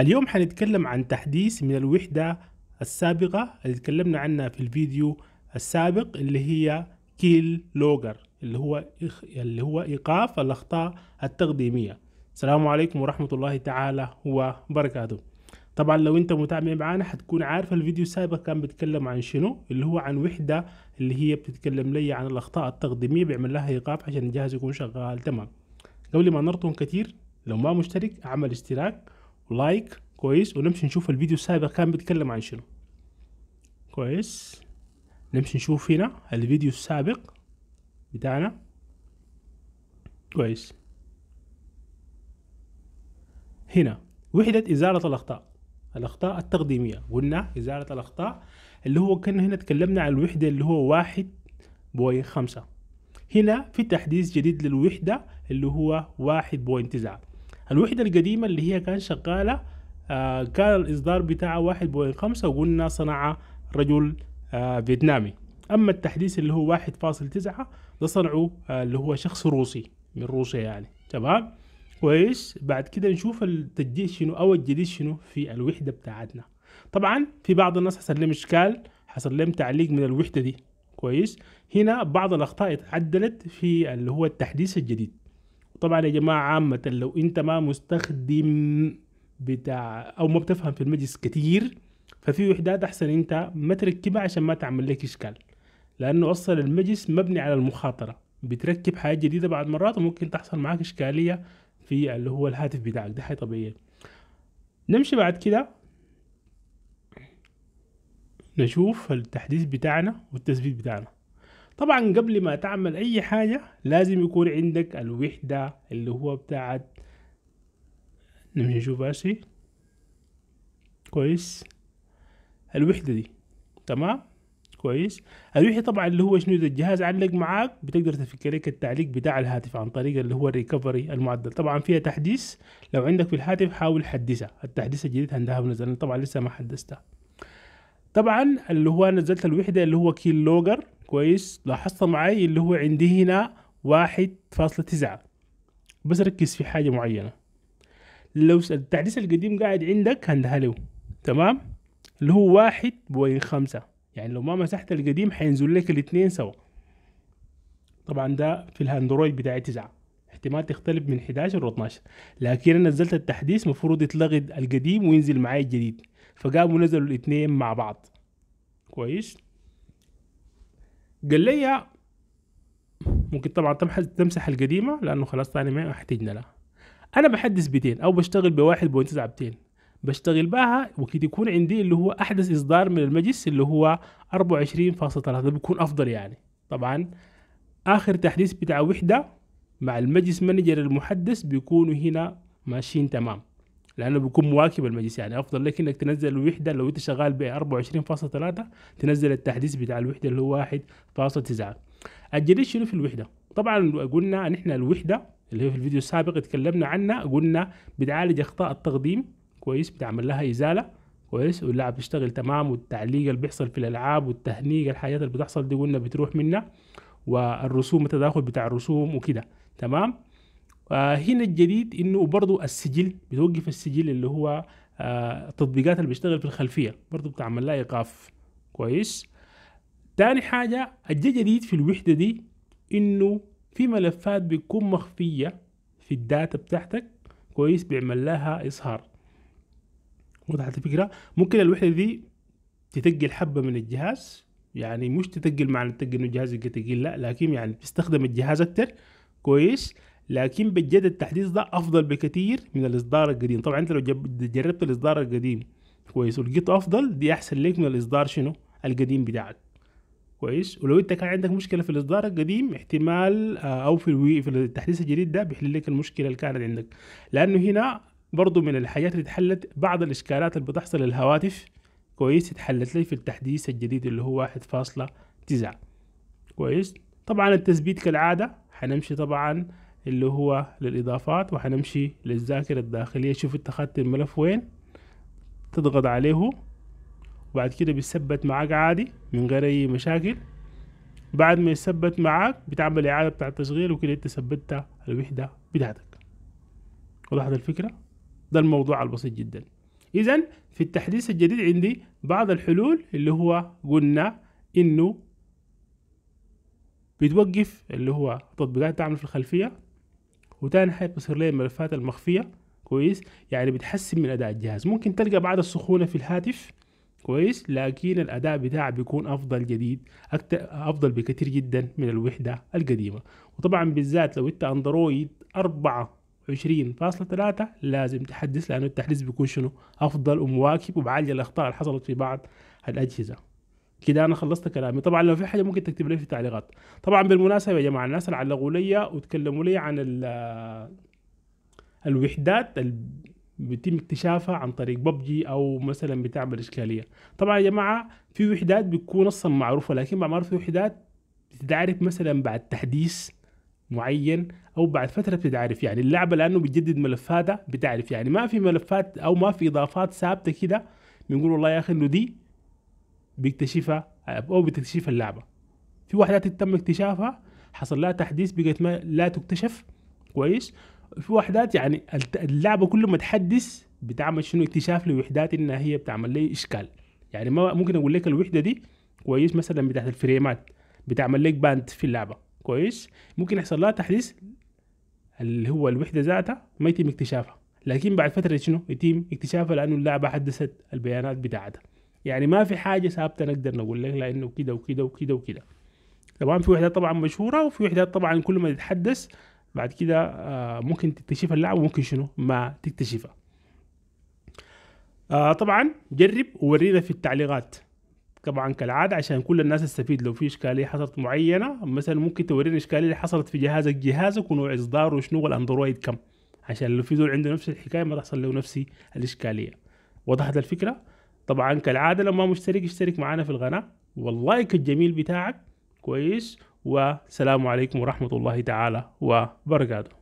اليوم حنتكلم عن تحديث من الوحدة السابقة اللي تكلمنا عنها في الفيديو السابق اللي هي كيل لوجر اللي هو إخ... اللي هو إيقاف الأخطاء التقديمية السلام عليكم ورحمة الله تعالى وبركاته طبعا لو انت متابع معانا حتكون عارف الفيديو السابق كان بيتكلم عن شنو اللي هو عن وحدة اللي هي بتتكلم لي عن الأخطاء التقديمية بيعمل لها إيقاف عشان الجهاز يكون شغال تمام قبل ما نرطم كتير لو ما مشترك اعمل اشتراك ولايك كويس ونمشي نشوف الفيديو السابق كان بيتكلم عن شنو كويس نمشي نشوف هنا الفيديو السابق بتاعنا كويس هنا وحدة إزالة الأخطاء الأخطاء التقديمية قلنا إزالة الأخطاء اللي هو كنا هنا تكلمنا عن الوحدة اللي هو واحد بوين خمسة هنا في تحديث جديد للوحدة اللي هو واحد بوين تسعة الوحده القديمه اللي هي كان شغاله آه كان الاصدار بتاعها واحد بوين خمسة وقلنا صنع رجل آه فيتنامي اما التحديث اللي هو واحد فاصل تسعة ده صنعه آه اللي هو شخص روسي من روسيا يعني تمام كويس بعد كده نشوف التجديد شنو او الجديد شنو في الوحده بتاعتنا طبعا في بعض الناس حصل لهم اشكال حصل لهم تعليق من الوحده دي كويس هنا بعض الاخطاء اتعدلت في اللي هو التحديث الجديد طبعا يا جماعه عامه لو انت ما مستخدم بتاع او ما بتفهم في المجلس كتير ففي وحدات احسن انت ما تركبها عشان ما تعمل لك اشكال لانه اصلا المجلس مبني على المخاطره بتركب حاجه جديده بعد مرات وممكن تحصل معاك اشكاليه في اللي هو الهاتف بتاعك ده حاجه طبيعيه نمشي بعد كده نشوف التحديث بتاعنا والتثبيت بتاعنا طبعا قبل ما تعمل اي حاجة لازم يكون عندك الوحدة اللي هو بتاعت نمشي نشوف اشي كويس الوحدة دي تمام كويس الوحدة طبعا اللي هو شنو اذا الجهاز علق معاك بتقدر تفك لك التعليق بتاع الهاتف عن طريق اللي هو الريكفري المعدل طبعا فيها تحديث لو عندك في الهاتف حاول حدثها التحديث الجديد عندها بنزل طبعا لسه ما حدثتها طبعا اللي هو نزلت الوحدة اللي هو كيل لوجر كويس لاحظت معي اللي هو عندي هنا واحد فاصلة تسعة بس ركز في حاجة معينة لو التعديس القديم قاعد عندك هندها له تمام اللي هو واحد بوين خمسة يعني لو ما مسحت القديم حينزل لك الاثنين سوا طبعا ده في الهاندرويد بتاعي تسعة احتمال تختلف من 11 و 12 لكن انا نزلت التحديث مفروض يتلغي القديم وينزل معي الجديد فقاموا نزلوا الاثنين مع بعض كويس قال لي ممكن طبعا تمسح القديمه لانه خلاص ثاني ما احتجنا لها انا بحدث بيتين او بشتغل بواحد بوينت بتين بشتغل بها وقت يكون عندي اللي هو احدث اصدار من المجلس اللي هو 24.3 ده بيكون افضل يعني طبعا اخر تحديث بتاع وحده مع المجلس مانجر المحدث بيكونوا هنا ماشيين تمام لانه بيكون مواكب المجلس يعني افضل لك انك تنزل الوحده لو انت شغال ب 24.3 تنزل التحديث بتاع الوحده اللي هو 1.9 الجديد شنو في الوحده؟ طبعا قلنا نحن الوحده اللي هي في الفيديو السابق اتكلمنا عنها قلنا بتعالج اخطاء التقديم كويس بتعمل لها ازاله كويس واللعب بيشتغل تمام والتعليق اللي بيحصل في الالعاب والتهنيق الحاجات اللي بتحصل دي قلنا بتروح منها والرسوم التداخل بتاع الرسوم وكده تمام آه، هنا الجديد انه برضو السجل بتوقف السجل اللي هو آه، التطبيقات اللي بيشتغل في الخلفيه برضو بتعمل لها ايقاف كويس تاني حاجه الجديد جديد في الوحده دي انه في ملفات بتكون مخفيه في الداتا بتاعتك كويس بيعمل لها اظهار وضحت الفكره ممكن الوحده دي تتقل حبه من الجهاز يعني مش تتقل معنى تتقل انه الجهاز تقيل لا لكن يعني تستخدم الجهاز اكتر كويس لكن بجد التحديث ده افضل بكثير من الاصدار القديم طبعا انت لو جربت الاصدار القديم كويس ولقيته افضل دي احسن ليك من الاصدار شنو القديم بتاعك كويس ولو انت كان عندك مشكله في الاصدار القديم احتمال آه، او في الوي في التحديث الجديد ده بيحل لك المشكله اللي كانت عندك لانه هنا برضو من الحاجات اللي اتحلت بعض الاشكالات اللي بتحصل للهواتف كويس اتحلت لي في التحديث الجديد اللي هو 1.9 كويس طبعا التثبيت كالعاده هنمشي طبعا اللي هو للإضافات وحنمشي للذاكرة الداخلية شوف انت اخدت الملف وين تضغط عليه وبعد كده بيثبت معاك عادي من غير أي مشاكل بعد ما يثبت معاك بتعمل إعادة بتاع التشغيل وكده انت ثبتت الوحدة بتاعتك وضحت الفكرة ده الموضوع البسيط جدا إذا في التحديث الجديد عندي بعض الحلول اللي هو قلنا إنه بتوقف اللي هو تطبيقات تعمل في الخلفية وتاني حاجه بتصير لي الملفات المخفيه كويس يعني بتحسن من اداء الجهاز ممكن تلقى بعض السخونه في الهاتف كويس لكن الاداء بتاعه بيكون افضل جديد افضل بكثير جدا من الوحده القديمه وطبعا بالذات لو انت اندرويد 24.3 لازم تحدث لانه التحديث بيكون شنو افضل ومواكب وبعالج الاخطاء اللي حصلت في بعض الاجهزه كده انا خلصت كلامي طبعا لو في حاجه ممكن تكتب لي في التعليقات طبعا بالمناسبه يا جماعه الناس اللي علقوا لي وتكلموا لي عن آه، الوحدات اللي بيتم اكتشافها عن طريق ببجي او مثلا بتعمل اشكاليه طبعا يا جماعه في وحدات بتكون اصلا معروفه لكن بعض في وحدات بتتعرف مثلا بعد تحديث معين او بعد فتره بتتعرف يعني اللعبه لانه بتجدد ملفاتها بتعرف يعني ما في ملفات او ما في اضافات ثابته كده بنقول والله يا اخي انه دي بيكتشفها او بتكتشف اللعبه في وحدات تم اكتشافها حصل لها تحديث بقت ما لا تكتشف كويس في وحدات يعني اللعبه كل ما تحدث بتعمل شنو اكتشاف لوحدات انها هي بتعمل لي اشكال يعني ما ممكن اقول لك الوحده دي كويس مثلا بتاعت الفريمات بتعمل لك باند في اللعبه كويس ممكن يحصل لها تحديث اللي هو الوحده ذاتها ما يتم اكتشافها لكن بعد فتره شنو يتم اكتشافها لانه اللعبه حدثت البيانات بتاعتها يعني ما في حاجه ثابته نقدر نقول لك لانه كده وكده وكده وكده تمام في وحدات طبعا مشهوره وفي وحدات طبعا كل ما تتحدث بعد كده آه، ممكن تكتشفها اللعب وممكن شنو ما تكتشفها آه، طبعا جرب وورينا في التعليقات طبعا كالعادة عشان كل الناس تستفيد لو في إشكالية حصلت معينة مثلا ممكن تورينا إشكالية اللي حصلت في جهازك جهازك ونوع إصداره وشنو الأندرويد كم عشان لو في زول عنده نفس الحكاية ما تحصل له نفس الإشكالية وضحت الفكرة؟ طبعا كالعاده لو ما مشترك اشترك معنا في القناه واللايك الجميل بتاعك كويس والسلام عليكم ورحمه الله تعالى وبركاته